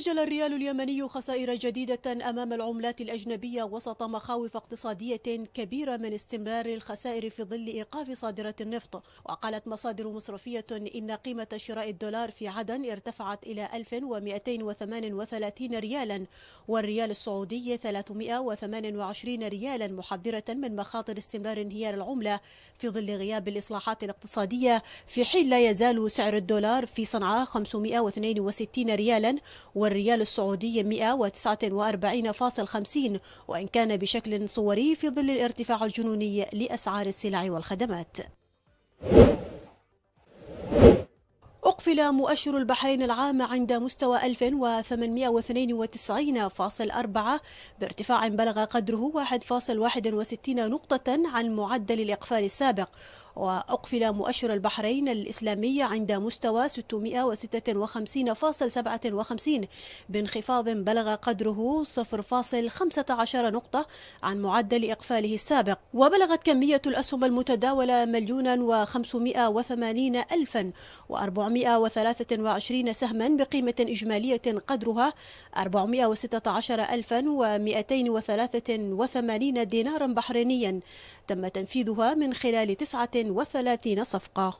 سجل الريال اليمني خسائر جديدة أمام العملات الأجنبية وسط مخاوف اقتصادية كبيرة من استمرار الخسائر في ظل إيقاف صادرة النفط وقالت مصادر مصرفية إن قيمة شراء الدولار في عدن ارتفعت إلى 1238 ريالا والريال السعودي 328 ريالا محذرة من مخاطر استمرار انهيار العملة في ظل غياب الإصلاحات الاقتصادية في حين لا يزال سعر الدولار في صنعاء 562 ريالا و والريال السعودي 149.50 وإن كان بشكل صوري في ظل الارتفاع الجنوني لأسعار السلع والخدمات أقفل مؤشر البحرين العام عند مستوى 1892.4 بارتفاع بلغ قدره 1.61 نقطة عن معدل الإقفال السابق وأقفل مؤشر البحرين الإسلامية عند مستوى 656.57 بانخفاض بلغ قدره 0.15 نقطة عن معدل إقفاله السابق وبلغت كمية الأسهم المتداولة و وخمسمائة ألفا وأربعمائة وثلاثة وعشرين سهما بقيمة إجمالية قدرها أربعمائة وستة عشر ألفا ومائتين وثلاثة وثمانين دينارا بحرينيا تم تنفيذها من خلال تسعة وثلاثين صفقة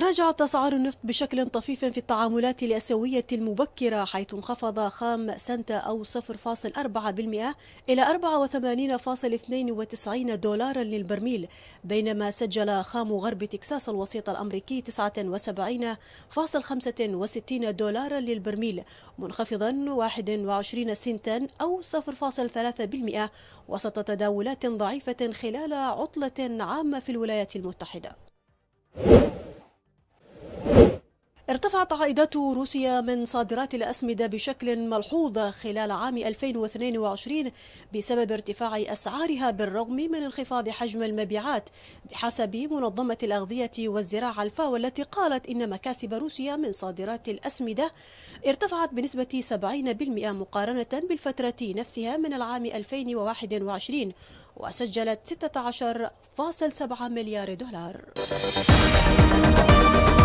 تراجعت أسعار النفط بشكل طفيف في التعاملات الأسيوية المبكرة حيث انخفض خام سنتا أو 0.4% إلى 84.92 دولارا للبرميل بينما سجل خام غرب تكساس الوسيط الأمريكي 79.65 دولارا للبرميل منخفضا 21 سنتا أو 0.3% وسط تداولات ضعيفة خلال عطلة عامة في الولايات المتحدة. ارتفعت عائدات روسيا من صادرات الأسمدة بشكل ملحوظ خلال عام 2022 بسبب ارتفاع أسعارها بالرغم من انخفاض حجم المبيعات بحسب منظمة الأغذية والزراعة الفاو والتي قالت إن مكاسب روسيا من صادرات الأسمدة ارتفعت بنسبة 70% مقارنة بالفترة نفسها من العام 2021 وسجلت 16.7 مليار دولار.